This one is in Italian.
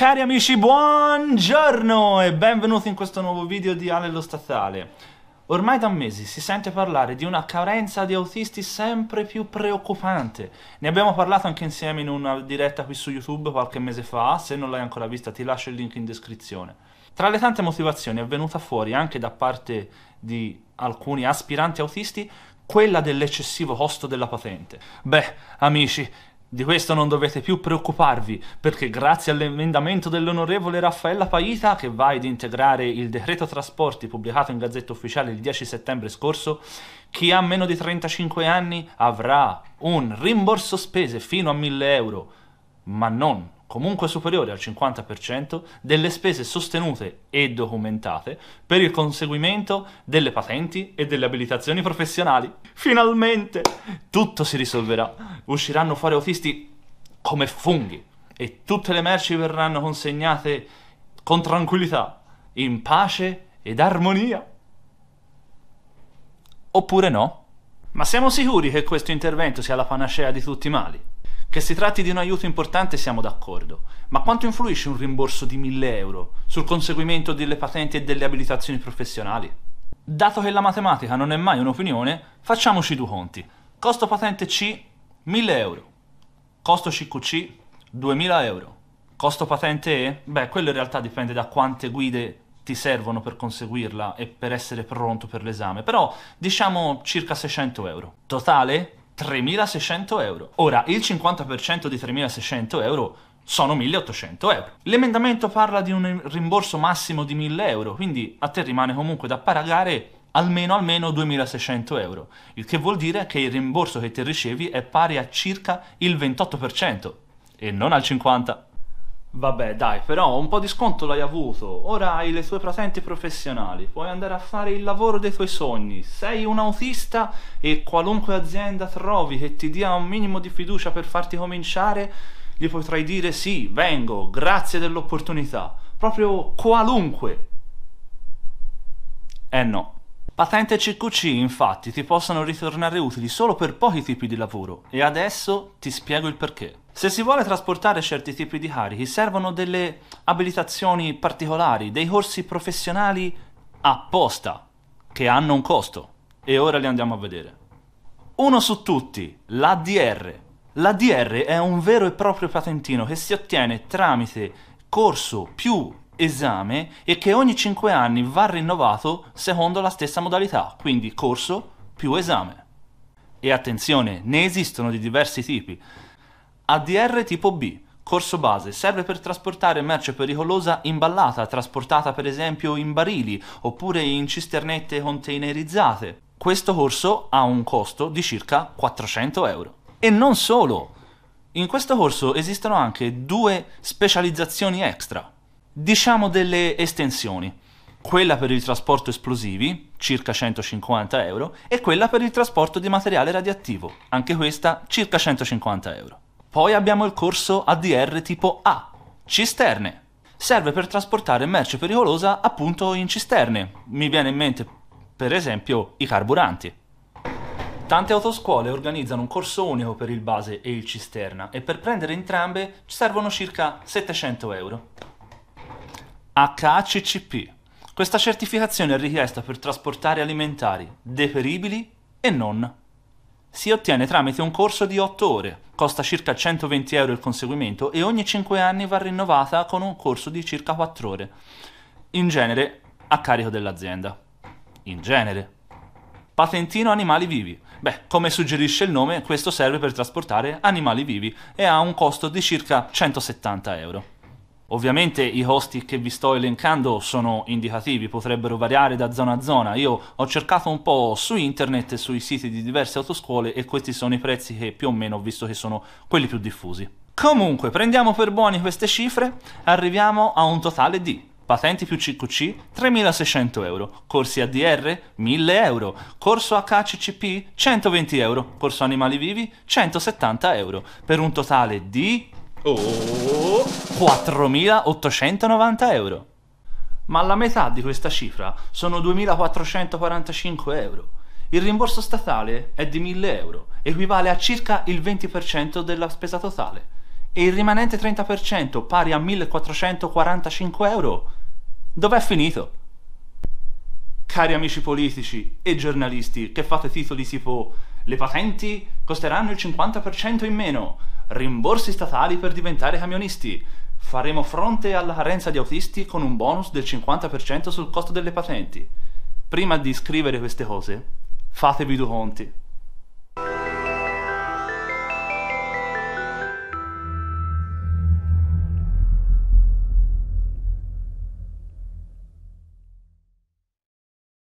Cari amici, buongiorno e benvenuti in questo nuovo video di Ale Statale. Ormai da mesi si sente parlare di una carenza di autisti sempre più preoccupante. Ne abbiamo parlato anche insieme in una diretta qui su YouTube qualche mese fa, se non l'hai ancora vista ti lascio il link in descrizione. Tra le tante motivazioni è venuta fuori anche da parte di alcuni aspiranti autisti quella dell'eccessivo costo della patente. Beh, amici, di questo non dovete più preoccuparvi, perché grazie all'emendamento dell'onorevole Raffaella Paita, che va ad integrare il decreto trasporti pubblicato in Gazzetta Ufficiale il 10 settembre scorso, chi ha meno di 35 anni avrà un rimborso spese fino a 1000 euro, ma non comunque superiore al 50%, delle spese sostenute e documentate per il conseguimento delle patenti e delle abilitazioni professionali. Finalmente! Tutto si risolverà. Usciranno fuori autisti come funghi e tutte le merci verranno consegnate con tranquillità, in pace ed armonia. Oppure no? Ma siamo sicuri che questo intervento sia la panacea di tutti i mali? Che si tratti di un aiuto importante siamo d'accordo, ma quanto influisce un rimborso di 1000 euro sul conseguimento delle patenti e delle abilitazioni professionali? Dato che la matematica non è mai un'opinione, facciamoci due conti. Costo patente C 1000 euro, costo CQC 2000 euro, costo patente E? Beh, quello in realtà dipende da quante guide ti servono per conseguirla e per essere pronto per l'esame, però diciamo circa 600 euro. Totale? 3.600 euro. Ora, il 50% di 3.600 euro sono 1.800 euro. L'emendamento parla di un rimborso massimo di 1.000 euro, quindi a te rimane comunque da pagare almeno almeno 2600 euro, il che vuol dire che il rimborso che ti ricevi è pari a circa il 28% e non al 50%. Vabbè, dai, però un po' di sconto l'hai avuto. Ora hai le tue patenti professionali, puoi andare a fare il lavoro dei tuoi sogni. Sei un autista e qualunque azienda trovi che ti dia un minimo di fiducia per farti cominciare, gli potrai dire sì, vengo, grazie dell'opportunità. Proprio qualunque. Eh no. Patente e CQC infatti ti possono ritornare utili solo per pochi tipi di lavoro e adesso ti spiego il perché. Se si vuole trasportare certi tipi di carichi servono delle abilitazioni particolari, dei corsi professionali apposta, che hanno un costo e ora li andiamo a vedere. Uno su tutti, l'ADR. L'ADR è un vero e proprio patentino che si ottiene tramite corso più esame e che ogni 5 anni va rinnovato secondo la stessa modalità, quindi corso più esame. E attenzione, ne esistono di diversi tipi. ADR tipo B, corso base, serve per trasportare merce pericolosa imballata, trasportata per esempio in barili oppure in cisternette containerizzate. Questo corso ha un costo di circa 400 euro. E non solo! In questo corso esistono anche due specializzazioni extra, diciamo delle estensioni. Quella per il trasporto esplosivi, circa 150 euro, e quella per il trasporto di materiale radioattivo, anche questa circa 150 euro. Poi abbiamo il corso ADR tipo A, cisterne. Serve per trasportare merce pericolosa appunto in cisterne. Mi viene in mente, per esempio, i carburanti. Tante autoscuole organizzano un corso unico per il base e il cisterna e per prendere entrambe servono circa 700 euro. HACCP. Questa certificazione è richiesta per trasportare alimentari, deperibili e non. Si ottiene tramite un corso di 8 ore, costa circa 120 euro il conseguimento e ogni 5 anni va rinnovata con un corso di circa 4 ore, in genere a carico dell'azienda. In genere. Patentino animali vivi. Beh, come suggerisce il nome, questo serve per trasportare animali vivi e ha un costo di circa 170 euro. Ovviamente i costi che vi sto elencando sono indicativi, potrebbero variare da zona a zona. Io ho cercato un po' su internet, sui siti di diverse autoscuole e questi sono i prezzi che più o meno ho visto che sono quelli più diffusi. Comunque, prendiamo per buoni queste cifre, arriviamo a un totale di patenti più CQC 3.600 euro, corsi ADR 1.000 euro, corso HCCP 120 euro, corso animali vivi 170 euro, per un totale di Oh, 4.890 euro. Ma la metà di questa cifra sono 2.445 euro. Il rimborso statale è di 1.000 euro, equivale a circa il 20% della spesa totale. E il rimanente 30%, pari a 1.445 euro, dov'è finito? Cari amici politici e giornalisti che fate titoli tipo le patenti costeranno il 50% in meno, rimborsi statali per diventare camionisti, faremo fronte alla carenza di autisti con un bonus del 50% sul costo delle patenti. Prima di scrivere queste cose, fatevi due conti.